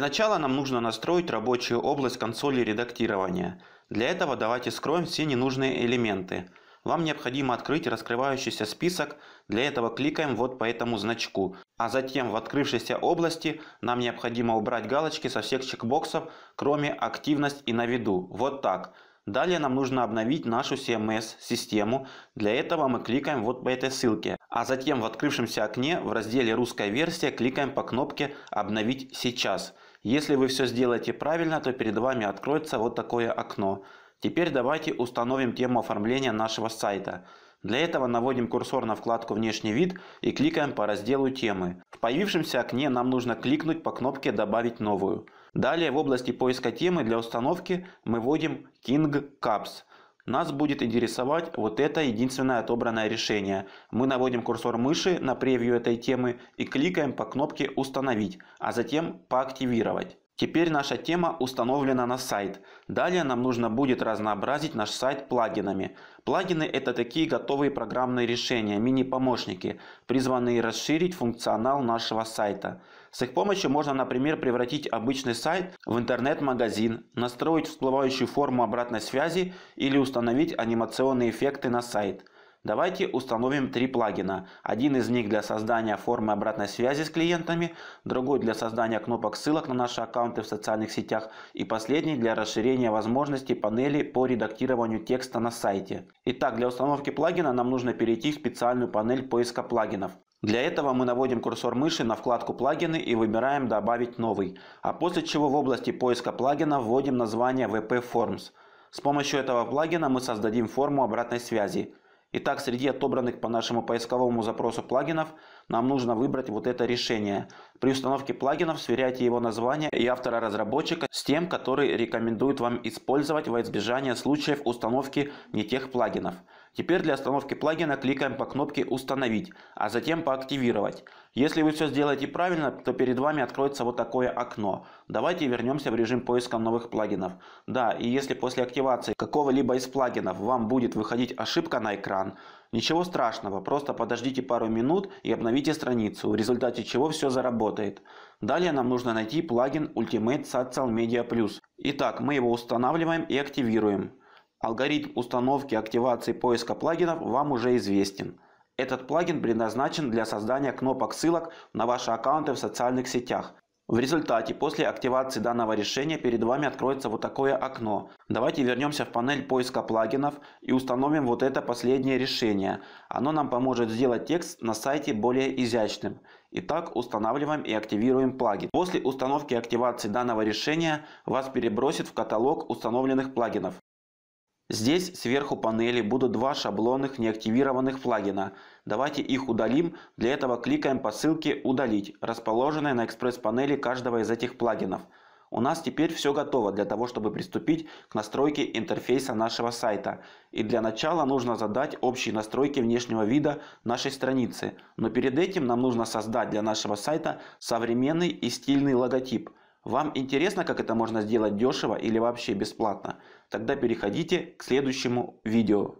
Для начала нам нужно настроить рабочую область консоли редактирования. Для этого давайте скроем все ненужные элементы. Вам необходимо открыть раскрывающийся список, для этого кликаем вот по этому значку. А затем в открывшейся области нам необходимо убрать галочки со всех чекбоксов, кроме активность и на виду. Вот так. Далее нам нужно обновить нашу CMS-систему. Эм Для этого мы кликаем вот по этой ссылке. А затем в открывшемся окне в разделе «Русская версия» кликаем по кнопке «Обновить сейчас». Если вы все сделаете правильно, то перед вами откроется вот такое окно. Теперь давайте установим тему оформления нашего сайта. Для этого наводим курсор на вкладку «Внешний вид» и кликаем по разделу «Темы». В появившемся окне нам нужно кликнуть по кнопке «Добавить новую». Далее в области поиска темы для установки мы вводим King Cups. Нас будет интересовать вот это единственное отобранное решение. Мы наводим курсор мыши на превью этой темы и кликаем по кнопке «Установить», а затем «Поактивировать». Теперь наша тема установлена на сайт. Далее нам нужно будет разнообразить наш сайт плагинами. Плагины – это такие готовые программные решения, мини-помощники, призванные расширить функционал нашего сайта. С их помощью можно, например, превратить обычный сайт в интернет-магазин, настроить всплывающую форму обратной связи или установить анимационные эффекты на сайт. Давайте установим три плагина. Один из них для создания формы обратной связи с клиентами, другой для создания кнопок ссылок на наши аккаунты в социальных сетях и последний для расширения возможностей панели по редактированию текста на сайте. Итак, для установки плагина нам нужно перейти в специальную панель поиска плагинов. Для этого мы наводим курсор мыши на вкладку «Плагины» и выбираем «Добавить новый», а после чего в области поиска плагина вводим название «VP Forms». С помощью этого плагина мы создадим форму обратной связи – Итак, среди отобранных по нашему поисковому запросу плагинов нам нужно выбрать вот это решение. При установке плагинов сверяйте его название и автора разработчика с тем, который рекомендует вам использовать во избежание случаев установки не тех плагинов. Теперь для установки плагина кликаем по кнопке «Установить», а затем поактивировать. Если вы все сделаете правильно, то перед вами откроется вот такое окно. Давайте вернемся в режим поиска новых плагинов. Да, и если после активации какого-либо из плагинов вам будет выходить ошибка на экран, Ничего страшного, просто подождите пару минут и обновите страницу, в результате чего все заработает. Далее нам нужно найти плагин Ultimate Social Media Plus. Итак, мы его устанавливаем и активируем. Алгоритм установки активации поиска плагинов вам уже известен. Этот плагин предназначен для создания кнопок ссылок на ваши аккаунты в социальных сетях, в результате, после активации данного решения перед вами откроется вот такое окно. Давайте вернемся в панель поиска плагинов и установим вот это последнее решение. Оно нам поможет сделать текст на сайте более изящным. Итак, устанавливаем и активируем плагин. После установки и активации данного решения вас перебросит в каталог установленных плагинов. Здесь сверху панели будут два шаблонных неактивированных плагина. Давайте их удалим. Для этого кликаем по ссылке «Удалить», расположенной на экспресс-панели каждого из этих плагинов. У нас теперь все готово для того, чтобы приступить к настройке интерфейса нашего сайта. И для начала нужно задать общие настройки внешнего вида нашей страницы. Но перед этим нам нужно создать для нашего сайта современный и стильный логотип – вам интересно, как это можно сделать дешево или вообще бесплатно? Тогда переходите к следующему видео.